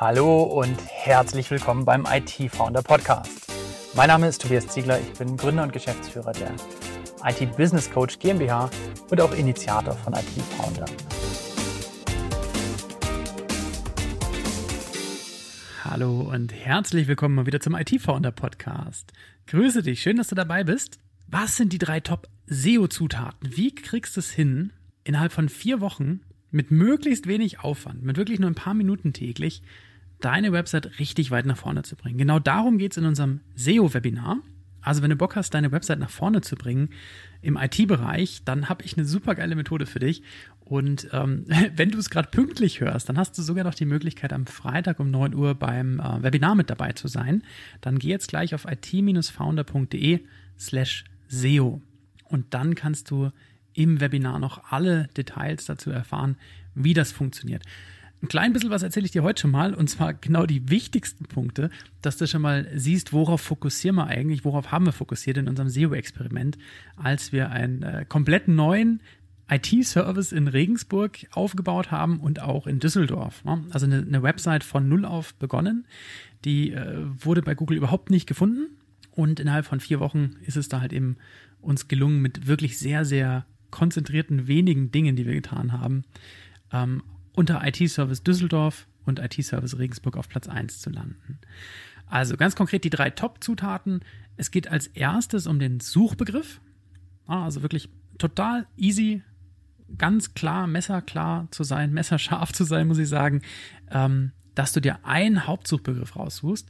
Hallo und herzlich willkommen beim IT Founder Podcast. Mein Name ist Tobias Ziegler, ich bin Gründer und Geschäftsführer der IT Business Coach GmbH und auch Initiator von IT Founder. Hallo und herzlich willkommen mal wieder zum IT Founder Podcast. Grüße dich, schön, dass du dabei bist. Was sind die drei Top SEO Zutaten? Wie kriegst du es hin, innerhalb von vier Wochen mit möglichst wenig Aufwand, mit wirklich nur ein paar Minuten täglich deine Website richtig weit nach vorne zu bringen. Genau darum geht es in unserem SEO-Webinar. Also wenn du Bock hast, deine Website nach vorne zu bringen im IT-Bereich, dann habe ich eine super geile Methode für dich. Und ähm, wenn du es gerade pünktlich hörst, dann hast du sogar noch die Möglichkeit, am Freitag um 9 Uhr beim äh, Webinar mit dabei zu sein. Dann geh jetzt gleich auf it-founder.de slash SEO. Und dann kannst du im Webinar noch alle Details dazu erfahren, wie das funktioniert. Ein klein bisschen was erzähle ich dir heute schon mal und zwar genau die wichtigsten Punkte, dass du schon mal siehst, worauf fokussieren wir eigentlich, worauf haben wir fokussiert in unserem SEO-Experiment, als wir einen äh, komplett neuen IT-Service in Regensburg aufgebaut haben und auch in Düsseldorf. Ne? Also eine, eine, Website von null auf begonnen. Die äh, wurde bei Google überhaupt nicht gefunden und innerhalb von vier Wochen ist es da halt eben uns gelungen, mit wirklich sehr, sehr konzentrierten wenigen Dingen, die wir getan haben, ähm, unter IT-Service Düsseldorf und IT-Service Regensburg auf Platz 1 zu landen. Also ganz konkret die drei Top-Zutaten. Es geht als erstes um den Suchbegriff. Also wirklich total easy, ganz klar, messerklar zu sein, messerscharf zu sein, muss ich sagen, ähm, dass du dir einen Hauptsuchbegriff raussuchst.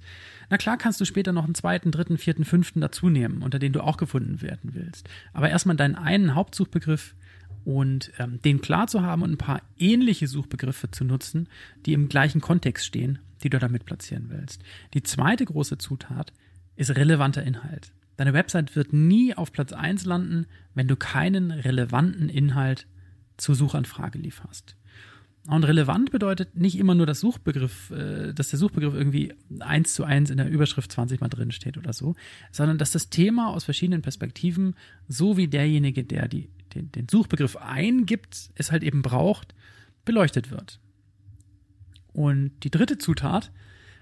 Na klar kannst du später noch einen zweiten, dritten, vierten, fünften dazu nehmen, unter den du auch gefunden werden willst. Aber erstmal deinen einen Hauptsuchbegriff und ähm, den klar zu haben und ein paar ähnliche Suchbegriffe zu nutzen, die im gleichen Kontext stehen, die du damit platzieren willst. Die zweite große Zutat ist relevanter Inhalt. Deine Website wird nie auf Platz 1 landen, wenn du keinen relevanten Inhalt zur Suchanfrage lieferst. Und relevant bedeutet nicht immer nur, dass, Suchbegriff, äh, dass der Suchbegriff irgendwie eins zu eins in der Überschrift 20 mal drin steht oder so, sondern dass das Thema aus verschiedenen Perspektiven, so wie derjenige, der die den, den Suchbegriff eingibt, es halt eben braucht, beleuchtet wird. Und die dritte Zutat,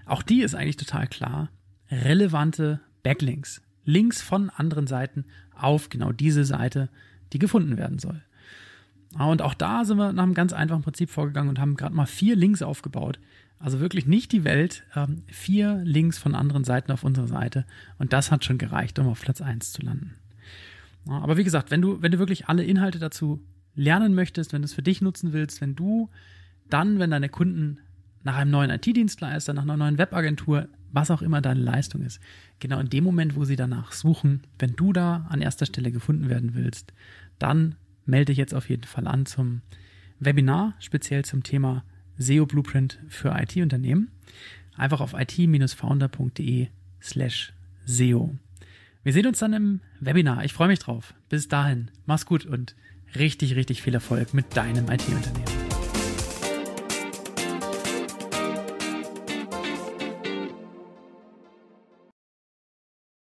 auch die ist eigentlich total klar, relevante Backlinks. Links von anderen Seiten auf genau diese Seite, die gefunden werden soll. Und auch da sind wir nach einem ganz einfachen Prinzip vorgegangen und haben gerade mal vier Links aufgebaut. Also wirklich nicht die Welt, ähm, vier Links von anderen Seiten auf unserer Seite. Und das hat schon gereicht, um auf Platz 1 zu landen. Aber wie gesagt, wenn du, wenn du wirklich alle Inhalte dazu lernen möchtest, wenn du es für dich nutzen willst, wenn du dann, wenn deine Kunden nach einem neuen IT-Dienstleister, nach einer neuen Webagentur, was auch immer deine Leistung ist, genau in dem Moment, wo sie danach suchen, wenn du da an erster Stelle gefunden werden willst, dann melde dich jetzt auf jeden Fall an zum Webinar, speziell zum Thema SEO Blueprint für IT-Unternehmen. Einfach auf it-founder.de slash SEO. Wir sehen uns dann im Webinar. Ich freue mich drauf. Bis dahin, mach's gut und richtig, richtig viel Erfolg mit deinem IT-Unternehmen.